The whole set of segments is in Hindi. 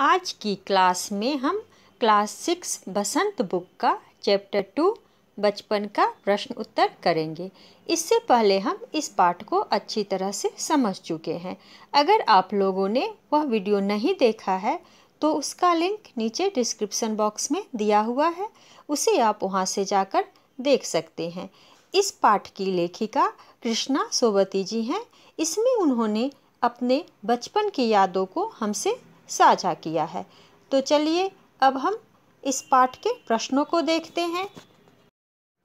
आज की क्लास में हम क्लास सिक्स बसंत बुक का चैप्टर टू बचपन का प्रश्न उत्तर करेंगे इससे पहले हम इस पाठ को अच्छी तरह से समझ चुके हैं अगर आप लोगों ने वह वीडियो नहीं देखा है तो उसका लिंक नीचे डिस्क्रिप्शन बॉक्स में दिया हुआ है उसे आप वहाँ से जाकर देख सकते हैं इस पाठ की लेखिका कृष्णा सोबती जी हैं इसमें उन्होंने अपने बचपन की यादों को हमसे साझा किया है तो चलिए अब हम इस पाठ के प्रश्नों को देखते हैं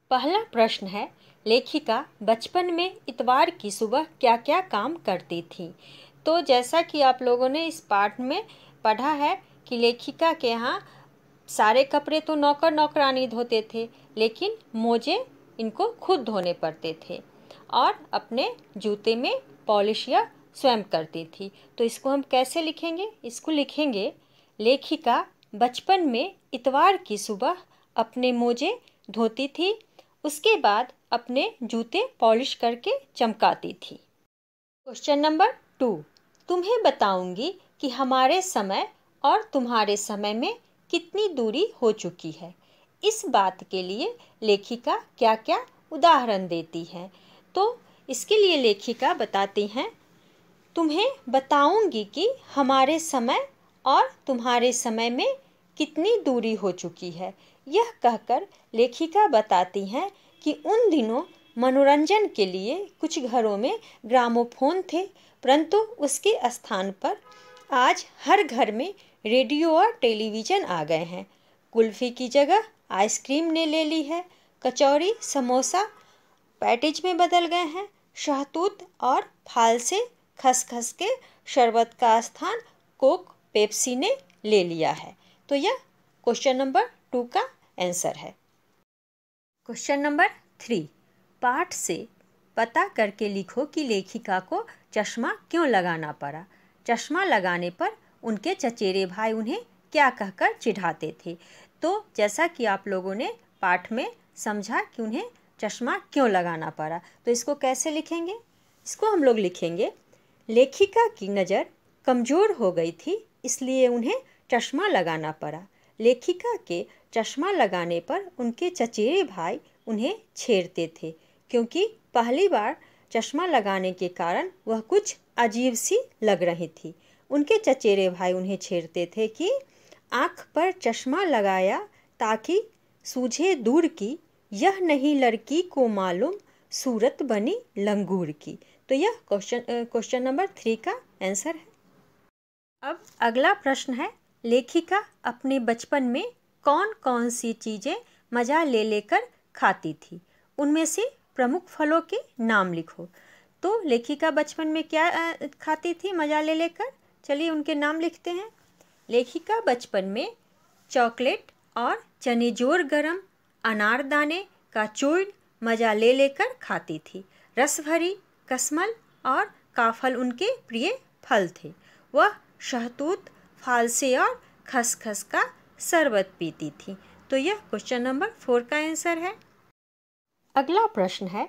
पहला प्रश्न है लेखिका बचपन में इतवार की सुबह क्या क्या काम करती थी तो जैसा कि आप लोगों ने इस पाठ में पढ़ा है कि लेखिका के यहाँ सारे कपड़े तो नौकर नौकरानी धोते थे लेकिन मोजे इनको खुद धोने पड़ते थे और अपने जूते में पॉलिश या स्वयं करती थी तो इसको हम कैसे लिखेंगे इसको लिखेंगे लेखिका बचपन में इतवार की सुबह अपने मोजे धोती थी उसके बाद अपने जूते पॉलिश करके चमकाती थी क्वेश्चन नंबर टू तुम्हें बताऊंगी कि हमारे समय और तुम्हारे समय में कितनी दूरी हो चुकी है इस बात के लिए लेखिका क्या क्या उदाहरण देती हैं तो इसके लिए लेखिका बताती हैं तुम्हें बताऊंगी कि हमारे समय और तुम्हारे समय में कितनी दूरी हो चुकी है यह कहकर लेखिका बताती हैं कि उन दिनों मनोरंजन के लिए कुछ घरों में ग्रामोफोन थे परंतु उसके स्थान पर आज हर घर में रेडियो और टेलीविज़न आ गए हैं कुल्फ़ी की जगह आइसक्रीम ने ले ली है कचौरी समोसा पैटिज में बदल गए हैं शहतूत और फालसे खसखस के शरबत का स्थान कोक पेप्सी ने ले लिया है तो यह क्वेश्चन नंबर टू का आंसर है क्वेश्चन नंबर थ्री पाठ से पता करके लिखो कि लेखिका को चश्मा क्यों लगाना पड़ा चश्मा लगाने पर उनके चचेरे भाई उन्हें क्या कहकर चिढ़ाते थे तो जैसा कि आप लोगों ने पाठ में समझा कि उन्हें चश्मा क्यों लगाना पड़ा तो इसको कैसे लिखेंगे इसको हम लोग लिखेंगे लेखिका की नज़र कमज़ोर हो गई थी इसलिए उन्हें चश्मा लगाना पड़ा लेखिका के चश्मा लगाने पर उनके चचेरे भाई उन्हें छेड़ते थे क्योंकि पहली बार चश्मा लगाने के कारण वह कुछ अजीब सी लग रही थी उनके चचेरे भाई उन्हें छेड़ते थे कि आँख पर चश्मा लगाया ताकि सूझे दूर की यह नहीं लड़की को मालूम सूरत बनी लंगूर की तो यह क्वेश्चन क्वेश्चन नंबर थ्री का आंसर है अब अगला प्रश्न है लेखिका अपने बचपन में कौन कौन सी चीज़ें मज़ा ले लेकर खाती थी उनमें से प्रमुख फलों के नाम लिखो तो लेखिका बचपन में क्या खाती थी मज़ा ले लेकर चलिए उनके नाम लिखते हैं लेखिका बचपन में चॉकलेट और चने जोर गरम अनारदाने का चूर्ण मज़ा ले लेकर खाती थी रसभरी कसमल और काफल उनके प्रिय फल थे वह शहतूत फालसे और खसखस का शरबत पीती थी तो यह क्वेश्चन नंबर फोर का आंसर है अगला प्रश्न है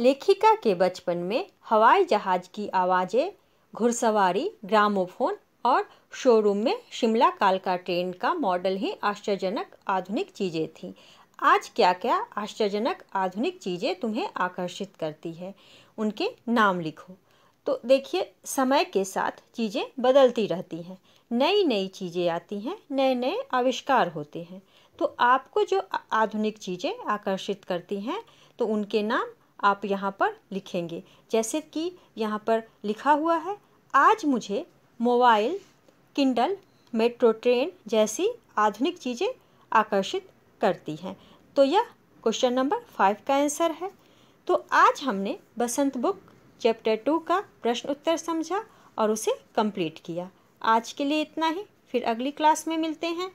लेखिका के बचपन में हवाई जहाज की आवाज़ें घुड़सवारी ग्रामोफोन और शोरूम में शिमला कालका ट्रेन का मॉडल ही आश्चर्यजनक आधुनिक चीज़ें थीं आज क्या क्या आश्चर्यजनक आधुनिक चीज़ें तुम्हें आकर्षित करती है उनके नाम लिखो तो देखिए समय के साथ चीज़ें बदलती रहती हैं नई नई चीज़ें आती हैं नए नए आविष्कार होते हैं तो आपको जो आधुनिक चीज़ें आकर्षित करती हैं तो उनके नाम आप यहाँ पर लिखेंगे जैसे कि यहाँ पर लिखा हुआ है आज मुझे मोबाइल किंडल मेट्रो ट्रेन जैसी आधुनिक चीज़ें आकर्षित करती हैं तो यह क्वेश्चन नंबर फाइव का आंसर है तो आज हमने बसंत बुक चैप्टर टू का प्रश्न उत्तर समझा और उसे कंप्लीट किया आज के लिए इतना ही फिर अगली क्लास में मिलते हैं